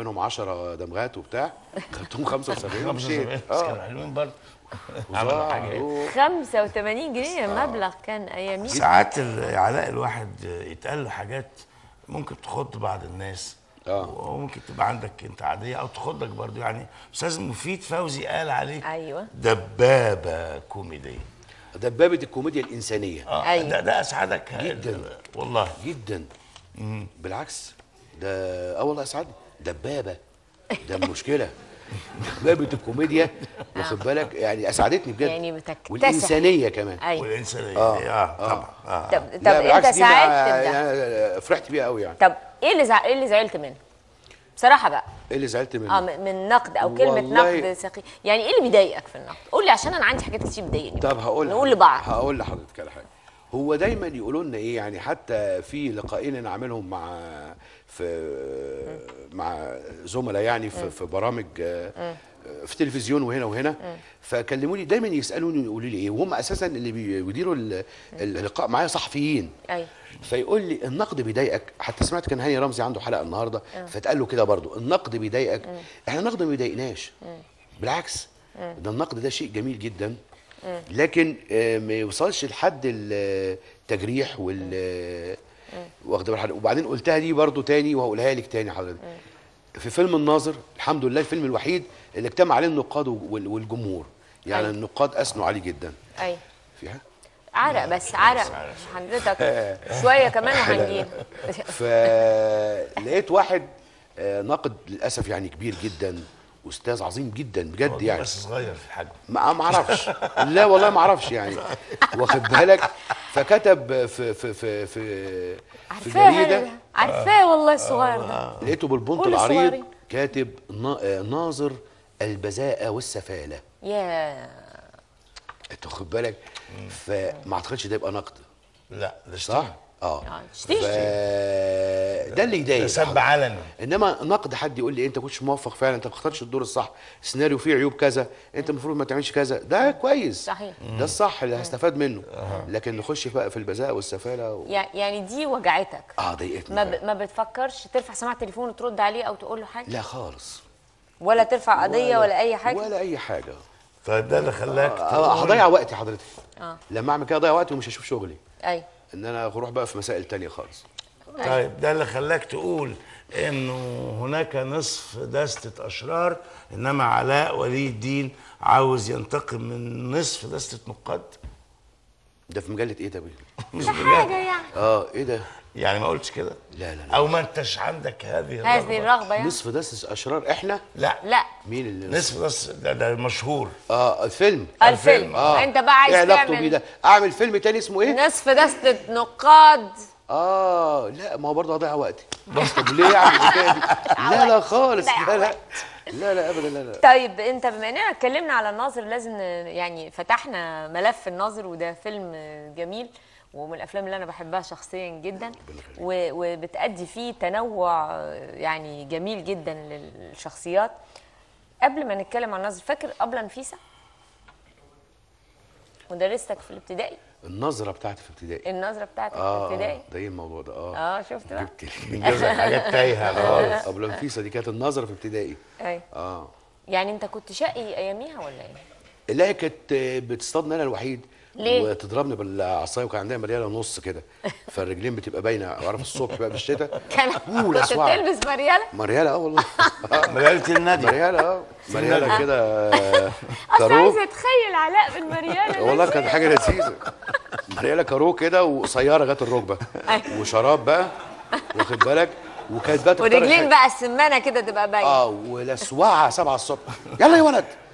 منهم 10 دمغات وبتاع خدتهم 75 ومشيت بس كانوا آه. حلوين برضه عملوا حاجه 85 جنيه مبلغ كان ايامي ساعات علاء الواحد يتقال له حاجات ممكن تخض بعض الناس اه وممكن تبقى عندك انت عاديه او تخضك برضه يعني استاذ مفيد فوزي قال عليك ايوه دبابه كوميديه دبابه الكوميديا الانسانيه آه. أيوة. ده, ده اسعدك جدا والله جدا مم. بالعكس ده اه والله اسعدني دبابه ده مشكله دبابه الكوميديا واخد بالك يعني اسعدتني بجد يعني بتكتسح والانسانيه كمان أيوة. والانسانيه اه, آه. طبعا آه. طب طب انت ساعدت يعني فرحت بيها قوي يعني طب ايه اللي زع... ايه اللي زعلت منه؟ بصراحه بقى ايه اللي زعلت منه؟ اه من نقد او كلمه نقد سخي يعني ايه اللي بيضايقك في النقد؟ قول لي عشان انا عندي حاجات كتير بتضايقني طب هقول نقول لبعض هقول لحضرتك على حاجه هو دايما يقولوا لنا ايه يعني حتى في لقائين انا عاملهم مع في مع زملاء يعني في, في برامج آه، في تلفزيون وهنا وهنا فكلموني دايما يسالوني يقولوا لي ايه وهم اساسا اللي بيديروا اللقاء معايا صحفيين ايوه فيقول لي النقد بيضايقك حتى سمعت كان هاني رمزي عنده حلقه النهارده فتقال له كده برضو النقد بيضايقك احنا النقد ما بيضايقناش بالعكس ده النقد ده شيء جميل جدا لكن آه، ما يوصلش لحد التجريح وال آه، واخد بال حضرتك وبعدين قلتها دي برضو تاني وهقولها لك تاني حضرتك في فيلم الناظر الحمد لله الفيلم الوحيد اللي اجتمع عليه النقاد والجمهور يعني أي. أيوة. النقاد اثنوا عليه جدا اي أيوة. فيها عرق بس عرق حضرتك شويه كمان وهنجيب فلقيت واحد آه، ناقد للاسف يعني كبير جدا استاذ عظيم جدا بجد يعني بس صغير في الحجم ما اعرفش لا والله ما اعرفش يعني واخد بالك فكتب في في في في, في جريده عارفاه والله الصغير ده آه. لقيته بالبنط العريض كاتب آه، ناظر البزاءة والسفالة يا انت خد بالك فما اعتقدش ده يبقى نقد لا ده صح اه, آه، تشتيش ده اللي يضايق سب علني انما نقد حد يقول لي انت كنتش موفق فعلا انت ما اخترتش الدور الصح السيناريو فيه عيوب كذا انت المفروض ما تعملش كذا ده كويس صحيح ده الصح اللي هستفاد منه لكن نخش بقى في البذاءه والسفاله و... يعني دي وجعتك اه ضايقتني ما, ب... ما بتفكرش ترفع سماعه التليفون وترد عليه او تقول له حاجه لا خالص ولا ترفع قضيه ولا, ولا اي حاجه ولا اي حاجه فده طيب، اللي خلاك آه، هضيع وقتي حضرتك اه لما اعمل كده اضيع وقتي ومش هشوف شغلي ايوه ان انا اروح بقى في مسائل تانية خالص طيب ده اللي خلاك تقول انه هناك نصف دستة اشرار انما علاء ولي الدين عاوز ينتقم من نصف دستة نقاد ده في مجله ايه ده مش حاجه يعني اه ايه ده يعني ما قلتش كده لا لا, لا او ما انتش عندك هذه الرغبه هذه يعني؟ الرغبه يعني نصف دس اشرار احنا لا لا مين اللي نصف دس ده, ده مشهور اه الفيلم الفيلم, الفيلم. آه. انت بقى عايز إيه تعمل بيه ده اعمل فيلم تاني اسمه ايه نصف دستة نقاد اه لا ما هو برضه هضيع وقتي طب ليه اعمل لا لا خالص لا لا لا لا ابدا لا لا طيب انت بما اننا اتكلمنا على الناظر لازم يعني فتحنا ملف الناظر وده فيلم جميل ومن الافلام اللي انا بحبها شخصيا جدا وبتأدي فيه تنوع يعني جميل جدا للشخصيات قبل ما نتكلم عن الناظر فاكر ابله نفيسه مدرستك في الابتدائي النظره بتاعتي في ابتدائي النظره بتاعتك آه في آه، ابتدائي ده ايه الموضوع ده اه اه شفت بقى جبت لي حاجات تايهه خالص ابو نفيسه دي كانت النظره في ابتدائي ايوه اه يعني انت كنت شقي اياميها ولا ايه؟ لا كانت بتصطادني انا الوحيد ليه؟ وتضربني بالعصايه وكان عندها مرياله ونص كده فالرجلين بتبقى باينه عارف الصبح بقى بالشتاء كنت بتلبس مرياله؟ مرياله اه والله مرياله النادي مرياله اه مرياله كده كارو أصلا عايزه اتخيل علاء بالمرياله والله كانت حاجه لذيذه مرياله كارو كده وقصيره لغايه الركبه أيوه. وشراب بقى واخد بالك وكانت بقى ورجلين بقى السمانه كده تبقى باينه اه ولسوعه 7 الصبح يلا يا ولد